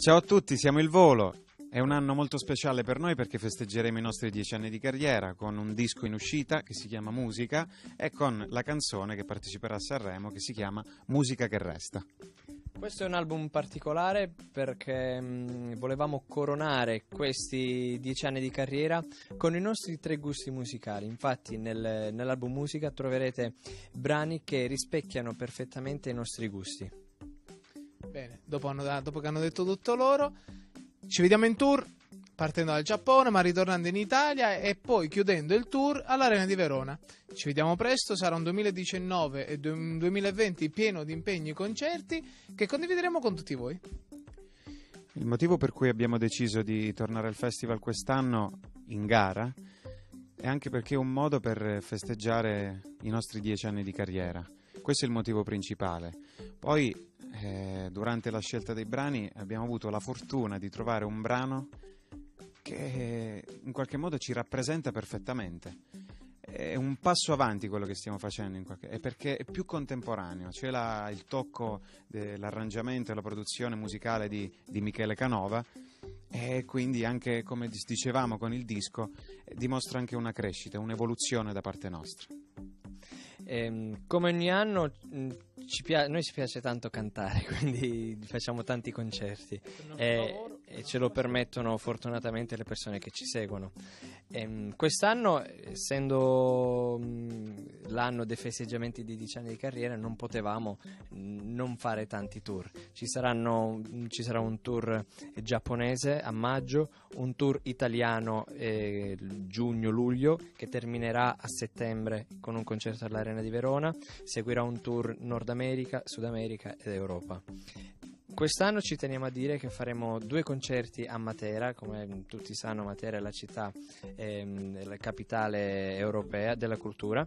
Ciao a tutti, siamo il Volo. È un anno molto speciale per noi perché festeggeremo i nostri dieci anni di carriera con un disco in uscita che si chiama Musica e con la canzone che parteciperà a Sanremo che si chiama Musica che resta. Questo è un album particolare perché mm, volevamo coronare questi dieci anni di carriera con i nostri tre gusti musicali. Infatti, nel, nell'album Musica troverete brani che rispecchiano perfettamente i nostri gusti dopo, hanno, dopo che hanno detto tutto loro. Ci vediamo in tour partendo dal Giappone ma ritornando in Italia e poi chiudendo il tour all'Arena di Verona. Ci vediamo presto, sarà un 2019 e un 2020 pieno di impegni e concerti che condivideremo con tutti voi. Il motivo per cui abbiamo deciso di tornare al festival quest'anno in gara è anche perché è un modo per festeggiare i nostri dieci anni di carriera. Questo è il motivo principale. Poi eh, durante la scelta dei brani abbiamo avuto la fortuna di trovare un brano che in qualche modo ci rappresenta perfettamente. È un passo avanti quello che stiamo facendo, qualche... è perché è più contemporaneo, c'è la, il tocco dell'arrangiamento e la produzione musicale di, di Michele Canova e quindi anche come dicevamo con il disco dimostra anche una crescita, un'evoluzione da parte nostra. E, ehm, come ogni anno, mm, piace, noi ci piace tanto cantare, quindi facciamo tanti concerti e, eh, e, ce lo permettono fortunatamente le persone che ci seguono. E, ehm, quest'anno, essendo mm, l'anno dei festeggiamenti di 10 anni di carriera non potevamo mm, non fare tanti tour. Ci, saranno, mm, ci sarà un tour eh, giapponese a maggio, un tour italiano eh, giugno-luglio che terminerà a settembre con un concerto all'Arena di Verona, seguirà un tour Nord America, Sud America ed Europa. Quest'anno ci teniamo a dire che faremo due concerti a Matera, come tutti sanno Matera è la città, ehm, la capitale europea della cultura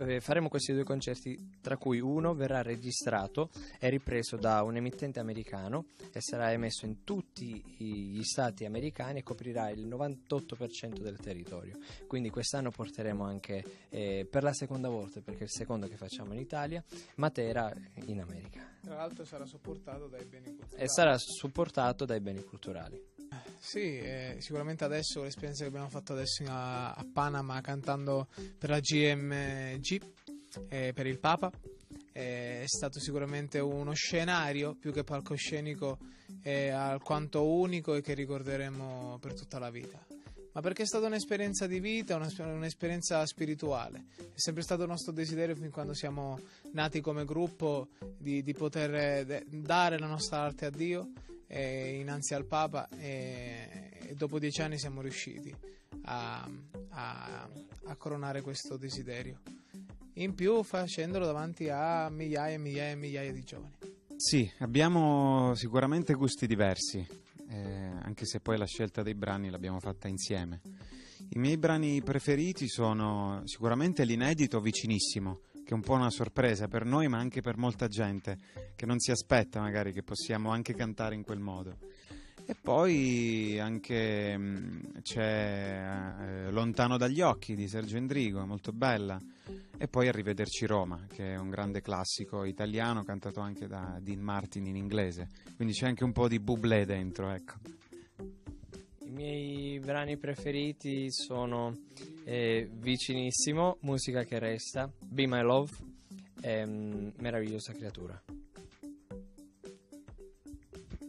eh, faremo questi due concerti, tra cui uno verrà registrato e ripreso da un emittente americano e sarà emesso in tutti gli stati americani e coprirà il 98% del territorio. Quindi quest'anno porteremo anche eh, per la seconda volta, perché è il secondo che facciamo in Italia, Matera in America. Tra l'altro sarà supportato dai beni culturali. E sarà supportato dai beni culturali. Sì, eh, sicuramente adesso l'esperienza che abbiamo fatto adesso a, a Panama cantando per la GMG, eh, per il Papa, eh, è stato sicuramente uno scenario più che palcoscenico eh, alquanto unico e che ricorderemo per tutta la vita ma perché è stata un'esperienza di vita, un'esperienza spirituale. È sempre stato il nostro desiderio fin quando siamo nati come gruppo di, di poter eh, dare la nostra arte a Dio eh, innanzi al Papa e, e, dopo dieci anni siamo riusciti a, a, a coronare questo desiderio. In più facendolo davanti a migliaia e migliaia e migliaia di giovani. Sì, abbiamo sicuramente gusti diversi, eh, anche se poi la scelta dei brani l'abbiamo fatta insieme. I miei brani preferiti sono sicuramente l'inedito vicinissimo, che è un po' una sorpresa per noi ma anche per molta gente che non si aspetta magari che possiamo anche cantare in quel modo. E poi anche mm, c'è eh, Lontano dagli occhi di Sergio Endrigo, molto bella. E poi Arrivederci Roma, che è un grande classico italiano cantato anche da Dean Martin in inglese. Quindi c'è anche un po' di bublé dentro, ecco miei brani preferiti sono eh, Vicinissimo, Musica che resta, Be My Love e mm, Meravigliosa creatura.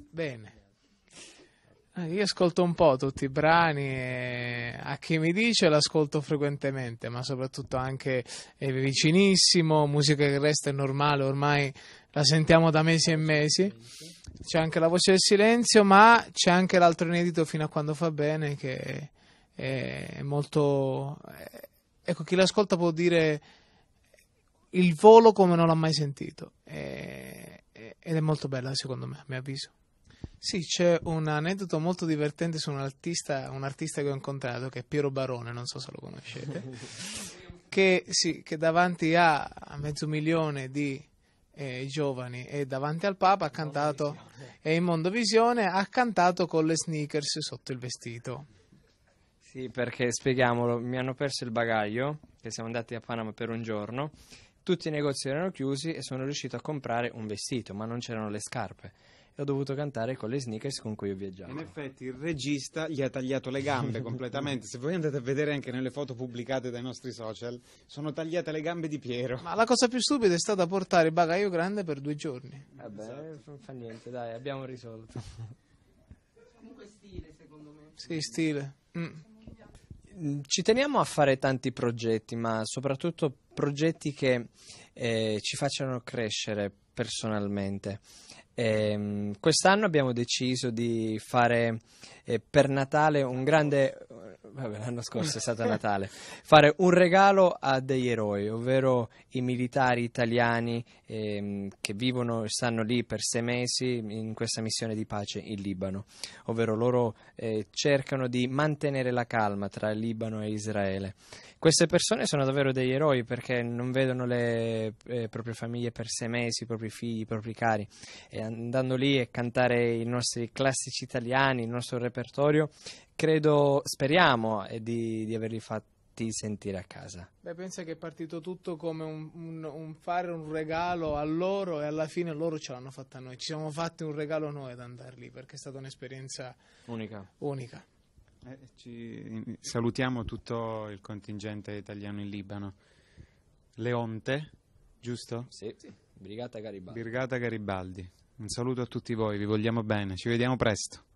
Bene. Eh, io ascolto un po' tutti i brani e a chi mi dice l'ascolto frequentemente, ma soprattutto anche è eh, vicinissimo, musica che resta è normale, ormai la sentiamo da mesi e mesi c'è anche la voce del silenzio, ma c'è anche l'altro inedito fino a quando fa bene che è molto... Eh, ecco, chi l'ascolta può dire il volo come non l'ha mai sentito e... ed è molto bella secondo me, a mio avviso. Sì, c'è un aneddoto molto divertente su un artista, un artista che ho incontrato che è Piero Barone, non so se lo conoscete, che, sì, che davanti a mezzo milione di eh, giovani e davanti al Papa ha cantato e in Mondovisione ha cantato con le sneakers sotto il vestito. Sì, perché spieghiamolo, mi hanno perso il bagaglio, che siamo andati a Panama per un giorno, tutti i negozi erano chiusi e sono riuscito a comprare un vestito, ma non c'erano le scarpe e ho dovuto cantare con le sneakers con cui ho viaggiato. In effetti il regista gli ha tagliato le gambe completamente. Se voi andate a vedere anche nelle foto pubblicate dai nostri social, sono tagliate le gambe di Piero. Ma la cosa più stupida è stata portare bagaglio grande per due giorni. Vabbè, esatto. Eh, non fa niente, dai, abbiamo risolto. Comunque stile, secondo me. Sì, stile. Mm. mm ci teniamo a fare tanti progetti, ma soprattutto progetti che eh, ci facciano crescere personalmente. Eh, quest'anno abbiamo deciso di fare eh, per Natale un grande vabbè, l'anno scorso è stato Natale, fare un regalo a degli eroi, ovvero i militari italiani ehm, che vivono e stanno lì per sei mesi in questa missione di pace in Libano, ovvero loro eh, cercano di mantenere la calma tra Libano e Israele. Queste persone sono davvero degli eroi perché non vedono le eh, proprie famiglie per sei mesi, i propri figli, i propri cari e andando lì e cantare i nostri classici italiani, il nostro repertorio credo, speriamo eh, di, di averli fatti sentire a casa. Beh, pensa che è partito tutto come un, un, un, fare un regalo a loro e alla fine loro ce l'hanno fatta a noi. Ci siamo fatti un regalo noi ad andare lì perché è stata un'esperienza unica. unica. Eh, ci salutiamo tutto il contingente italiano in Libano. Leonte, giusto? Sì, sì. Brigata Garibaldi. Brigata Garibaldi. Un saluto a tutti voi, vi vogliamo bene, ci vediamo presto.